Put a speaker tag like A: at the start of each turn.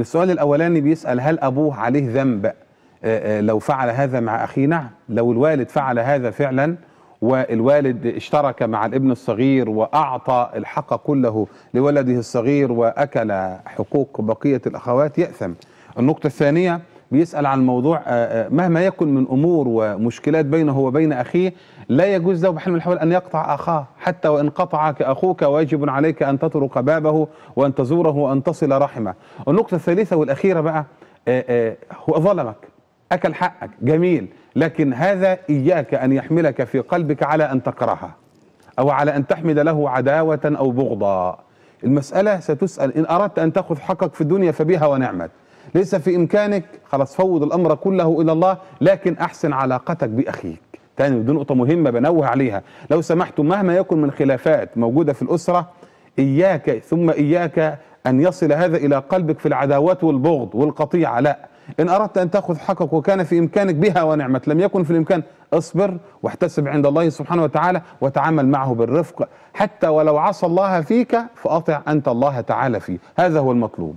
A: السؤال الأولاني بيسأل هل أبوه عليه ذنب آه، آه، لو فعل هذا مع أخيه نعم لو الوالد فعل هذا فعلا والوالد اشترك مع الابن الصغير وأعطى الحق كله لولده الصغير وأكل حقوق بقية الأخوات يأثم النقطة الثانية بيسأل عن موضوع آه، آه، مهما يكن من أمور ومشكلات بينه وبين أخيه لا يجوز له بحال من الأحوال أن يقطع أخاه حتى وإن قطعك أخوك واجب عليك أن تطرق بابه وأن تزوره وأن تصل رحمه النقطة الثالثة والأخيرة بقى آه، هو ظلمك أكل حقك جميل لكن هذا إياك أن يحملك في قلبك على أن تكرهه أو على أن تحمل له عداوة أو بغضا المسألة ستسأل إن أردت أن تأخذ حقك في الدنيا فبها ونعمت ليس في إمكانك خلاص فوض الأمر كله إلى الله لكن أحسن علاقتك بأخيك تاني ودي نقطة مهمة بنوه عليها لو سمحت مهما يكن من خلافات موجودة في الأسرة إياك ثم إياك أن يصل هذا إلى قلبك في العداوات والبغض والقطيعة لا إن أردت أن تأخذ حقك وكان في إمكانك بها ونعمت لم يكن في الإمكان اصبر واحتسب عند الله سبحانه وتعالى وتعامل معه بالرفق حتى ولو عصى الله فيك فأطع أنت الله تعالى فيه هذا هو المطلوب